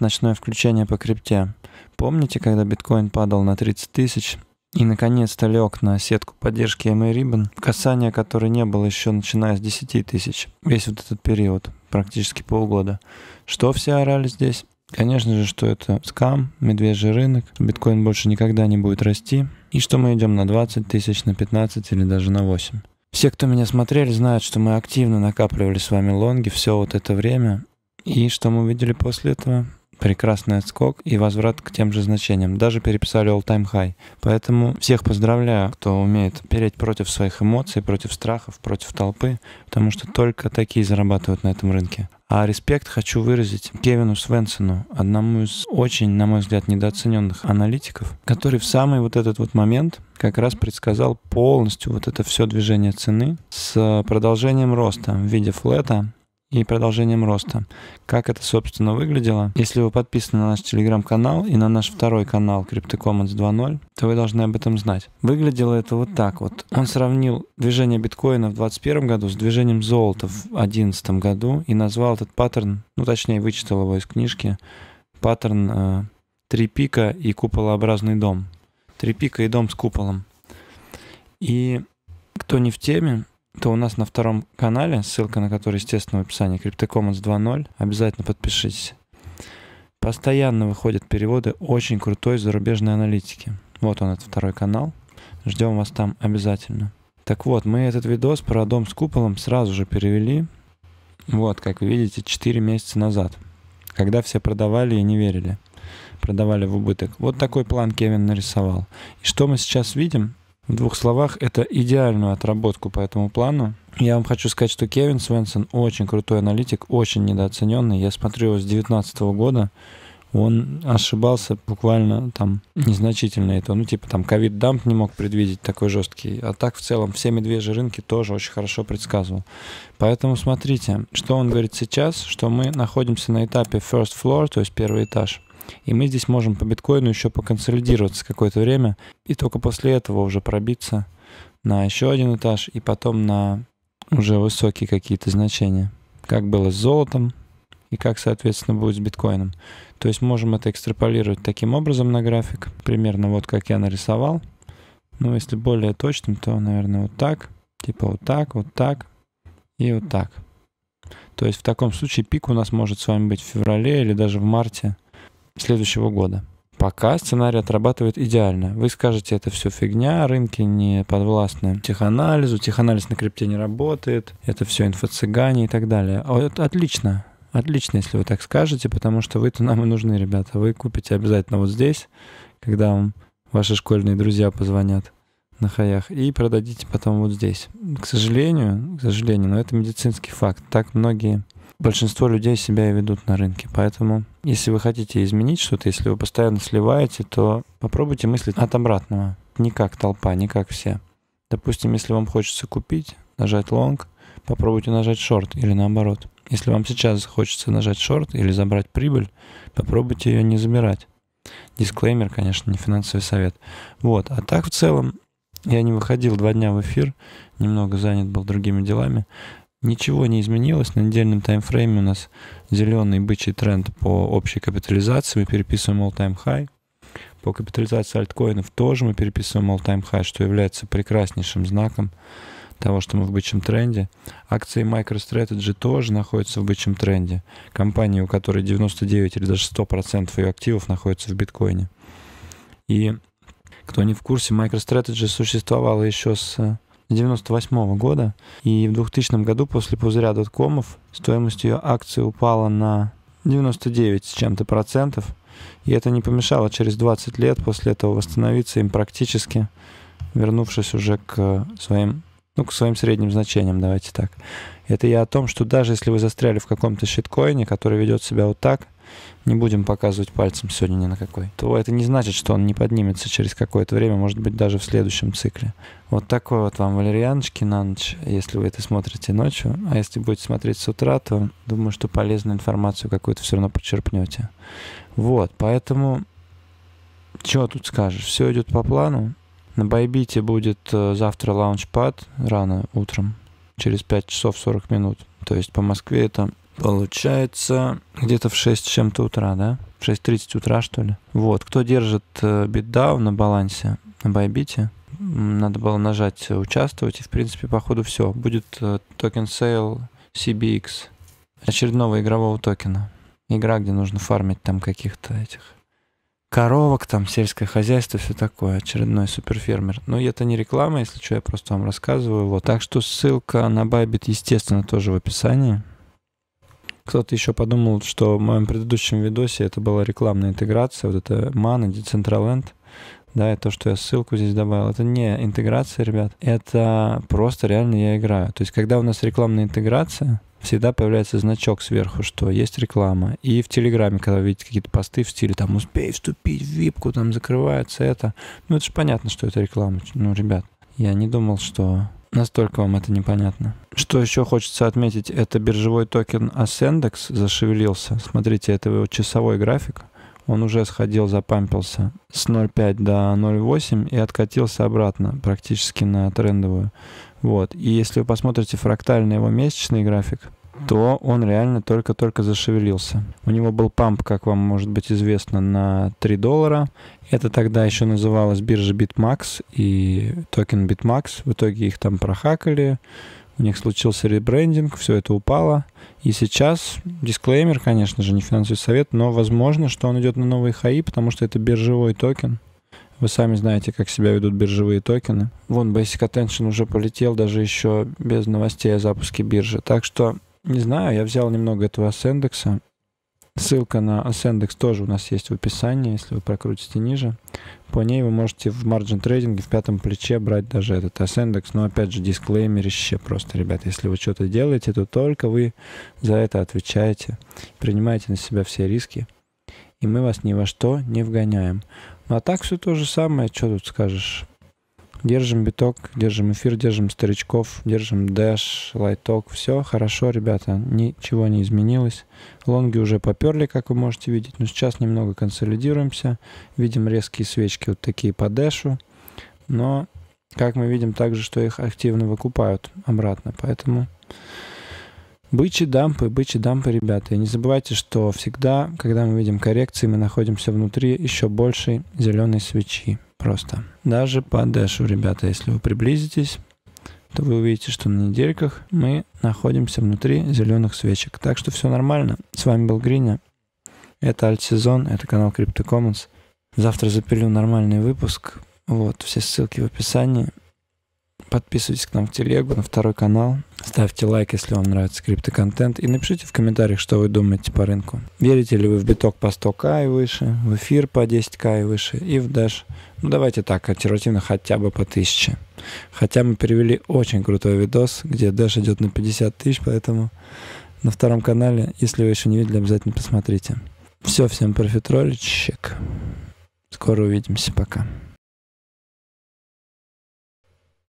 Ночное включение по крипте. Помните, когда биткоин падал на 30 тысяч и наконец-то лег на сетку поддержки MA Ribbon, касание которой не было еще начиная с 10 тысяч. Весь вот этот период, практически полгода. Что все орали здесь? Конечно же, что это скам, медвежий рынок, биткоин больше никогда не будет расти, и что мы идем на 20 тысяч, на 15 или даже на 8. Все, кто меня смотрели, знают, что мы активно накапливали с вами лонги все вот это время, и что мы видели после этого? прекрасный отскок и возврат к тем же значениям. Даже переписали all-time high. Поэтому всех поздравляю, кто умеет переть против своих эмоций, против страхов, против толпы, потому что только такие зарабатывают на этом рынке. А респект хочу выразить Кевину Свенсону, одному из очень, на мой взгляд, недооцененных аналитиков, который в самый вот этот вот момент как раз предсказал полностью вот это все движение цены с продолжением роста в виде флета и продолжением роста. Как это, собственно, выглядело? Если вы подписаны на наш телеграм-канал и на наш второй канал CryptoCommons 2.0, то вы должны об этом знать. Выглядело это вот так вот. Он сравнил движение биткоина в 2021 году с движением золота в 2011 году и назвал этот паттерн, ну точнее вычитал его из книжки, паттерн э, «Три пика и куполообразный дом». «Три пика и дом с куполом». И кто не в теме, то у нас на втором канале, ссылка на который, естественно, в описании, CryptoCommons 2.0, обязательно подпишитесь. Постоянно выходят переводы очень крутой зарубежной аналитики. Вот он, этот второй канал. Ждем вас там обязательно. Так вот, мы этот видос про дом с куполом сразу же перевели. Вот, как вы видите, 4 месяца назад, когда все продавали и не верили. Продавали в убыток. Вот такой план Кевин нарисовал. И что мы сейчас видим? В двух словах, это идеальную отработку по этому плану. Я вам хочу сказать, что Кевин Свенсон очень крутой аналитик, очень недооцененный. Я смотрю его с 2019 года. Он ошибался буквально там незначительно это. Ну, типа там ковид-дамп не мог предвидеть такой жесткий. А так в целом все медвежьи рынки тоже очень хорошо предсказывал. Поэтому смотрите, что он говорит сейчас, что мы находимся на этапе first floor, то есть первый этаж – и мы здесь можем по биткоину еще поконсолидироваться какое-то время, и только после этого уже пробиться на еще один этаж и потом на уже высокие какие-то значения. Как было с золотом и как, соответственно, будет с биткоином. То есть можем это экстраполировать таким образом на график, примерно вот как я нарисовал. Ну, если более точным, то, наверное, вот так, типа вот так, вот так и вот так. То есть в таком случае пик у нас может с вами быть в феврале или даже в марте следующего года. Пока сценарий отрабатывает идеально. Вы скажете, это все фигня, рынки не подвластны теханализу, теханализ на крипте не работает, это все инфо-цыгане и так далее. А это отлично. Отлично, если вы так скажете, потому что вы-то нам и нужны, ребята. Вы купите обязательно вот здесь, когда вам ваши школьные друзья позвонят на хаях и продадите потом вот здесь. К сожалению, к сожалению, но это медицинский факт. Так многие большинство людей себя и ведут на рынке. Поэтому, если вы хотите изменить что-то, если вы постоянно сливаете, то попробуйте мыслить от обратного. Не как толпа, не как все. Допустим, если вам хочется купить, нажать лонг, попробуйте нажать шорт или наоборот. Если вам сейчас хочется нажать шорт или забрать прибыль, попробуйте ее не забирать. Дисклеймер, конечно, не финансовый совет. Вот. А так в целом я не выходил два дня в эфир, немного занят был другими делами. Ничего не изменилось. На недельном таймфрейме у нас зеленый бычий тренд по общей капитализации. Мы переписываем all-time high. По капитализации альткоинов тоже мы переписываем all-time high, что является прекраснейшим знаком того, что мы в бычьем тренде. Акции MicroStrategy тоже находятся в бычьем тренде. компания у которой 99 или даже 100% ее активов находится в биткоине. И кто не в курсе, MicroStrategy существовала еще с э, 98 -го года, и в 2000 году после пузыря доткомов стоимость ее акций упала на 99 с чем-то процентов, и это не помешало через 20 лет после этого восстановиться им практически, вернувшись уже к своим, ну, к своим средним значениям, давайте так. Это я о том, что даже если вы застряли в каком-то щиткоине, который ведет себя вот так, не будем показывать пальцем сегодня ни на какой, то это не значит, что он не поднимется через какое-то время, может быть, даже в следующем цикле. Вот такой вот вам валерьяночки на ночь, если вы это смотрите ночью. А если будете смотреть с утра, то думаю, что полезную информацию какую-то все равно подчерпнете. Вот, поэтому, что тут скажешь, все идет по плану. На Байбите будет э, завтра лаунчпад рано утром, через 5 часов 40 минут. То есть по Москве это Получается, где-то в 6 с чем-то утра, да? В 6.30 утра, что ли? Вот, кто держит э, битдау на балансе, на байбите, надо было нажать э, «Участвовать», и, в принципе, по ходу все. Будет э, токен сейл CBX, очередного игрового токена. Игра, где нужно фармить там каких-то этих коровок, там сельское хозяйство, все такое, очередной суперфермер. Но это не реклама, если что, я просто вам рассказываю. Вот. Так что ссылка на Байбит, естественно, тоже в описании. Кто-то еще подумал, что в моем предыдущем видосе это была рекламная интеграция, вот это Mana, Decentraland, да, и то, что я ссылку здесь добавил, это не интеграция, ребят, это просто реально я играю. То есть, когда у нас рекламная интеграция, всегда появляется значок сверху, что есть реклама. И в Телеграме, когда вы видите какие-то посты в стиле там «Успей вступить в випку», там закрывается это. Ну, это же понятно, что это реклама. Ну, ребят, я не думал, что Настолько вам это непонятно. Что еще хочется отметить, это биржевой токен Ascendex зашевелился. Смотрите, это его часовой график. Он уже сходил, запампился с 0,5 до 0,8 и откатился обратно практически на трендовую. Вот. И если вы посмотрите фрактальный его месячный график, то он реально только-только зашевелился. У него был памп, как вам может быть известно, на 3 доллара. Это тогда еще называлось биржа BitMax и токен BitMax. В итоге их там прохакали, у них случился ребрендинг, все это упало. И сейчас, дисклеймер, конечно же, не финансовый совет, но возможно, что он идет на новые хаи, потому что это биржевой токен. Вы сами знаете, как себя ведут биржевые токены. Вон Basic Attention уже полетел, даже еще без новостей о запуске биржи. Так что не знаю, я взял немного этого Ascendex. Ссылка на Ascendex тоже у нас есть в описании, если вы прокрутите ниже. По ней вы можете в марджин трейдинге в пятом плече брать даже этот Ascendex. Но опять же, дисклеймер еще просто, ребят. Если вы что-то делаете, то только вы за это отвечаете. Принимаете на себя все риски. И мы вас ни во что не вгоняем. Ну а так все то же самое, что тут скажешь. Держим биток, держим эфир, держим старичков, держим дэш, лайток. Все хорошо, ребята, ничего не изменилось. Лонги уже поперли, как вы можете видеть, но сейчас немного консолидируемся. Видим резкие свечки вот такие по дэшу, но, как мы видим, также, что их активно выкупают обратно, поэтому... Бычьи дампы, бычьи дампы, ребята. И не забывайте, что всегда, когда мы видим коррекции, мы находимся внутри еще большей зеленой свечи просто. Даже по дэшу, ребята, если вы приблизитесь, то вы увидите, что на недельках мы находимся внутри зеленых свечек. Так что все нормально. С вами был Гриня. Это Альтсезон, это канал Crypto Commons. Завтра запилю нормальный выпуск. Вот, все ссылки в описании. Подписывайтесь к нам в телегу, на второй канал. Ставьте лайк, если вам нравится криптоконтент. И напишите в комментариях, что вы думаете по рынку. Верите ли вы в биток по 100к и выше, в эфир по 10к и выше, и в Dash. Ну давайте так, альтернативно хотя бы по 1000. Хотя мы перевели очень крутой видос, где Dash идет на 50 тысяч, поэтому на втором канале, если вы еще не видели, обязательно посмотрите. Все, всем профитроличек. Скоро увидимся, пока.